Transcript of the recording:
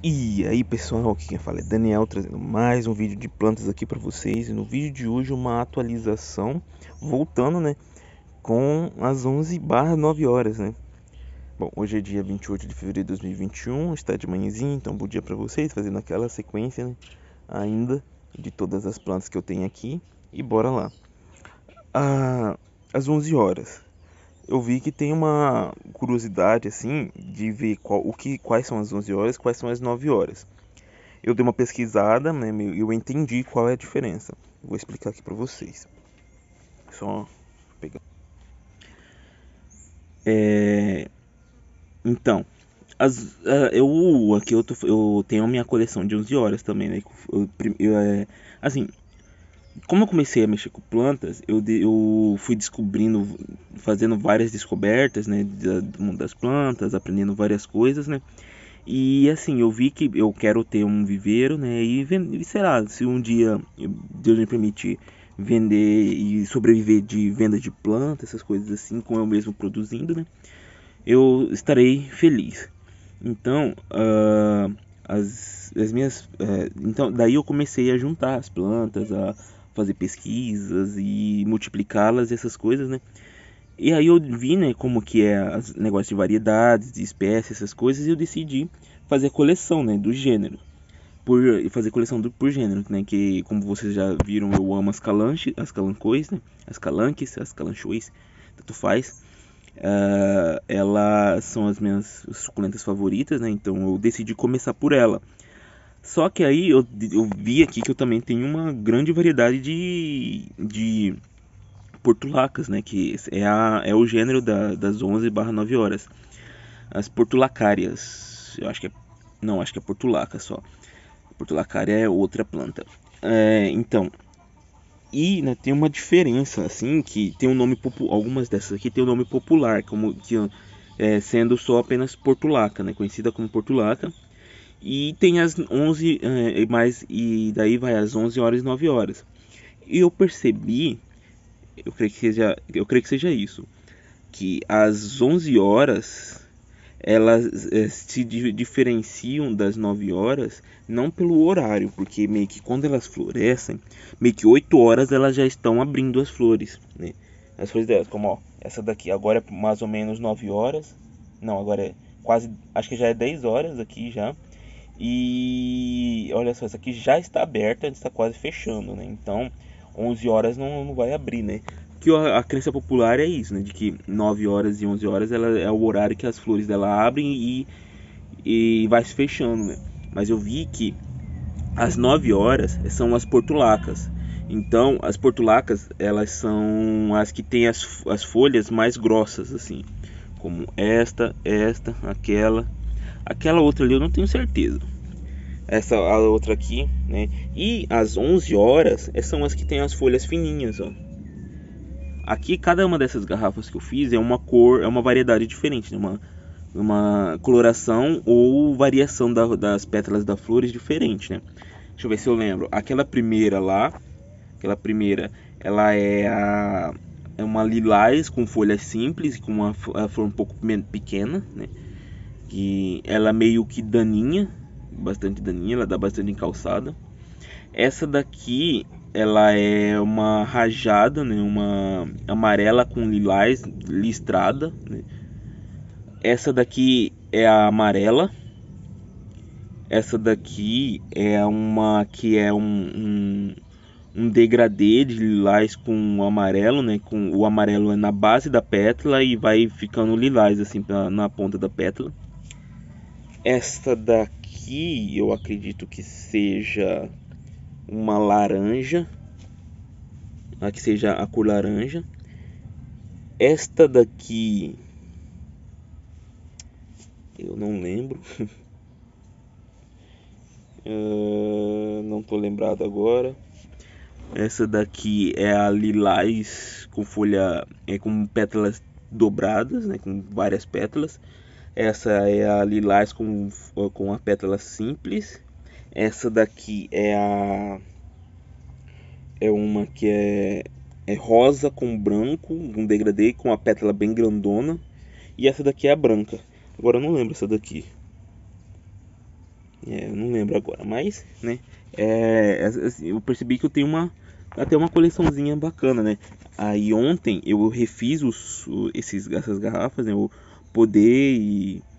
E aí pessoal, aqui quem fala é Daniel trazendo mais um vídeo de plantas aqui para vocês. E no vídeo de hoje uma atualização voltando, né, com as 11 barra 9 horas, né? Bom, hoje é dia 28 de fevereiro de 2021, está de manhãzinho, então bom dia para vocês, fazendo aquela sequência, né, ainda de todas as plantas que eu tenho aqui e bora lá. Ah, às 11 horas eu vi que tem uma curiosidade assim de ver qual, o que, quais são as 11 horas, quais são as 9 horas. Eu dei uma pesquisada, né, eu entendi qual é a diferença. Vou explicar aqui para vocês. Só pegar. É... Então, as, uh, eu aqui eu, tô, eu tenho a minha coleção de 11 horas também, né? Eu, eu, é, assim, como eu comecei a mexer com plantas, eu, eu fui descobrindo, fazendo várias descobertas, né, do mundo das plantas, aprendendo várias coisas, né. E assim, eu vi que eu quero ter um viveiro, né? E, sei lá, se um dia Deus me permitir vender e sobreviver de venda de plantas, essas coisas assim, com eu mesmo produzindo, né? Eu estarei feliz. Então, uh, as, as minhas. Uh, então, daí eu comecei a juntar as plantas, a fazer pesquisas e multiplicá-las, essas coisas, né? E aí eu vi, né, como que é os negócios de variedades, de espécies, essas coisas, e eu decidi fazer a coleção, né, do gênero. Por, fazer coleção do, por gênero, né, que como vocês já viram, eu amo as calanches, as calancões, né, as calanques, as calanchois, tanto faz. Uh, elas são as minhas suculentas favoritas, né, então eu decidi começar por ela. Só que aí eu, eu vi aqui que eu também tenho uma grande variedade de, de portulacas, né? Que é, a, é o gênero da, das 11 barra 9 horas. As portulacárias, eu acho que é, não, acho que é portulaca só. Portulacária é outra planta. É, então, e né, tem uma diferença assim que tem um nome algumas dessas aqui tem um nome popular como que é, sendo só apenas portulaca né conhecida como portulaca e tem as 11 é, mais e daí vai às 11 horas e 9 horas. E eu percebi, eu creio que seja, eu creio que seja isso, que às 11 horas elas é, se diferenciam das 9 horas não pelo horário, porque meio que quando elas florescem, meio que 8 horas elas já estão abrindo as flores, né? As flores delas, como ó, essa daqui agora é mais ou menos 9 horas. Não, agora é quase, acho que já é 10 horas aqui já. E olha só, essa aqui já está aberta, está quase fechando, né? Então, 11 horas não, não vai abrir, né? Que a, a, crença popular é isso, né? De que 9 horas e 11 horas ela é o horário que as flores dela abrem e, e vai se fechando, né? Mas eu vi que as 9 horas são as portulacas. Então, as portulacas, elas são as que têm as, as folhas mais grossas, assim. Como esta, esta, aquela Aquela outra ali eu não tenho certeza. Essa a outra aqui, né? E as 11 horas são as que tem as folhas fininhas, ó. Aqui cada uma dessas garrafas que eu fiz é uma cor, é uma variedade diferente, né? uma uma coloração ou variação da, das pétalas da flores diferente, né? Deixa eu ver se eu lembro. Aquela primeira lá, aquela primeira, ela é a é uma lilás com folhas simples, com uma, uma flor um pouco pequena, né? que ela meio que daninha, bastante daninha, ela dá bastante encalçada. Essa daqui, ela é uma rajada, né, uma amarela com lilás listrada. Né? Essa daqui é a amarela. Essa daqui é uma que é um, um, um degradê de lilás com amarelo, né? Com o amarelo é na base da pétala e vai ficando lilás assim na ponta da pétala. Esta daqui eu acredito que seja uma laranja, a ah, que seja a cor laranja. Esta daqui eu não lembro. uh, não tô lembrado agora. Essa daqui é a lilás com folha, é com pétalas dobradas, né, com várias pétalas. Essa é a lilás com, com a pétala simples. Essa daqui é a é uma que é, é rosa com branco, um degradê com a pétala bem grandona. E essa daqui é a branca. Agora eu não lembro essa daqui. É, não lembro agora, mas, né? É, eu percebi que eu tenho uma até uma coleçãozinha bacana, né? Aí ontem eu refiz os, esses, essas garrafas, né? Eu poder e